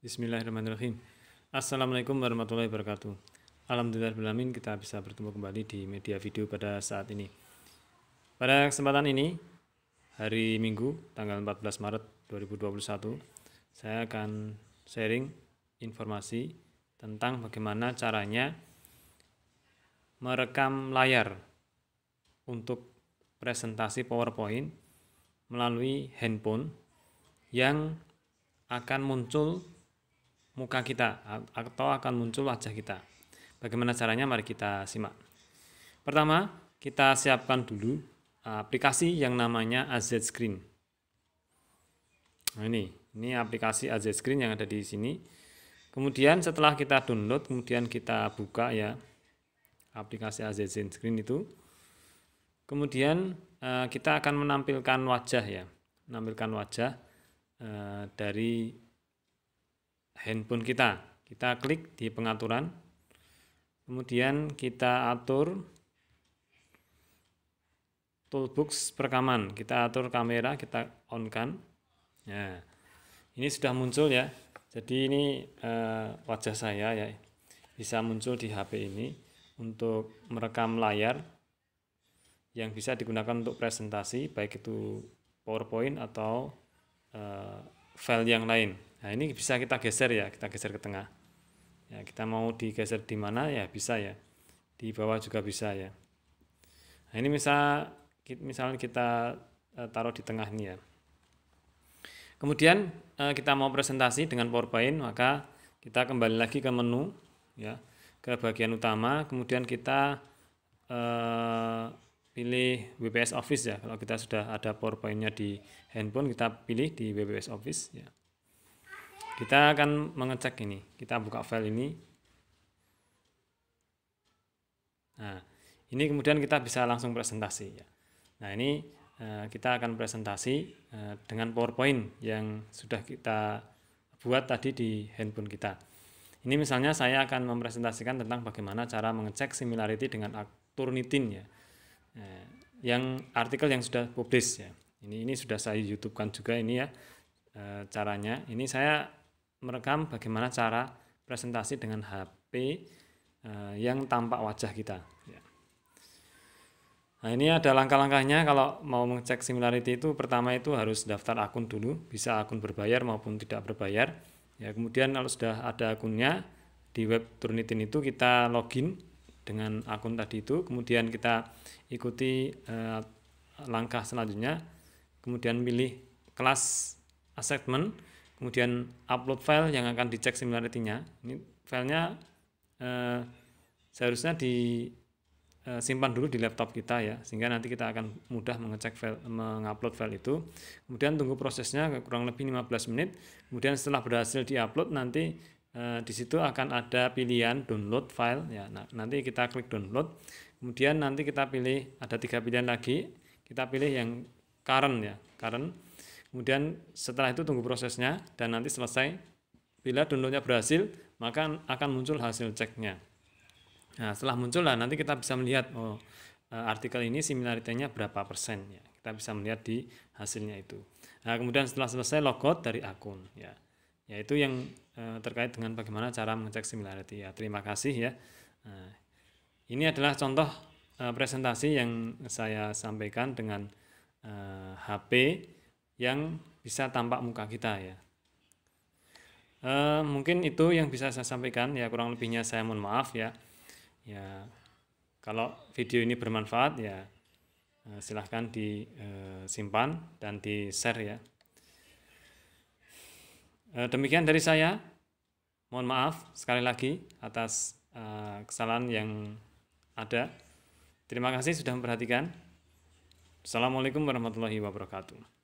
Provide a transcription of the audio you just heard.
Bismillahirrahmanirrahim. Assalamualaikum warahmatullahi wabarakatuh. Alhamdulillah kita bisa bertemu kembali di media video pada saat ini. Pada kesempatan ini, hari Minggu, tanggal 14 Maret 2021, saya akan sharing informasi tentang bagaimana caranya merekam layar untuk presentasi PowerPoint melalui handphone yang akan muncul muka kita atau akan muncul wajah kita. Bagaimana caranya? Mari kita simak. Pertama, kita siapkan dulu uh, aplikasi yang namanya AZ Screen. Nah, ini, ini aplikasi AZ Screen yang ada di sini. Kemudian setelah kita download, kemudian kita buka ya aplikasi AZ Screen itu. Kemudian uh, kita akan menampilkan wajah ya, menampilkan wajah uh, dari handphone kita. Kita klik di pengaturan, kemudian kita atur toolbox perekaman. Kita atur kamera, kita on kan. Ya. Ini sudah muncul ya. Jadi ini eh, wajah saya ya bisa muncul di HP ini untuk merekam layar yang bisa digunakan untuk presentasi baik itu PowerPoint atau eh, file yang lain. Nah ini bisa kita geser ya, kita geser ke tengah. Ya, kita mau digeser di mana ya bisa ya. Di bawah juga bisa ya. Nah ini misal, misalnya kita eh, taruh di tengah ini ya. Kemudian eh, kita mau presentasi dengan PowerPoint, maka kita kembali lagi ke menu ya, ke bagian utama, kemudian kita eh, pilih WPS Office ya. Kalau kita sudah ada PowerPoint-nya di handphone, kita pilih di WPS Office ya. Kita akan mengecek ini. Kita buka file ini. Nah, ini kemudian kita bisa langsung presentasi ya. Nah, ini eh, kita akan presentasi eh, dengan PowerPoint yang sudah kita buat tadi di handphone kita. Ini misalnya saya akan mempresentasikan tentang bagaimana cara mengecek similarity dengan Turnitin ya. Eh, yang artikel yang sudah publish ya. Ini ini sudah saya YouTube-kan juga ini ya caranya. Ini saya merekam bagaimana cara presentasi dengan HP eh, yang tampak wajah kita. Ya. Nah ini ada langkah-langkahnya kalau mau mengecek similarity itu pertama itu harus daftar akun dulu, bisa akun berbayar maupun tidak berbayar. Ya kemudian kalau sudah ada akunnya di web Turnitin itu kita login dengan akun tadi itu, kemudian kita ikuti eh, langkah selanjutnya, kemudian pilih kelas assessment kemudian upload file yang akan dicek similarity-nya. Ini filenya eh, seharusnya disimpan eh, dulu di laptop kita ya, sehingga nanti kita akan mudah mengecek file, mengupload file itu. Kemudian tunggu prosesnya kurang lebih 15 menit. Kemudian setelah berhasil diupload nanti eh, di situ akan ada pilihan download file ya. Nah, nanti kita klik download. Kemudian nanti kita pilih ada tiga pilihan lagi. Kita pilih yang current ya, current Kemudian setelah itu tunggu prosesnya dan nanti selesai. Bila downloadnya berhasil, maka akan muncul hasil ceknya. Nah, setelah muncul lah nanti kita bisa melihat oh eh, artikel ini similarity berapa persen ya. Kita bisa melihat di hasilnya itu. Nah, kemudian setelah selesai logout dari akun ya. Yaitu yang eh, terkait dengan bagaimana cara mengecek similarity ya. Terima kasih ya. Nah, ini adalah contoh eh, presentasi yang saya sampaikan dengan eh, HP yang bisa tampak muka kita ya. E, mungkin itu yang bisa saya sampaikan ya kurang lebihnya saya mohon maaf ya. Ya kalau video ini bermanfaat ya eh, silahkan disimpan eh, dan di share ya. E, demikian dari saya. Mohon maaf sekali lagi atas uh, kesalahan yang ada. Terima kasih sudah memperhatikan. Assalamualaikum warahmatullahi wabarakatuh.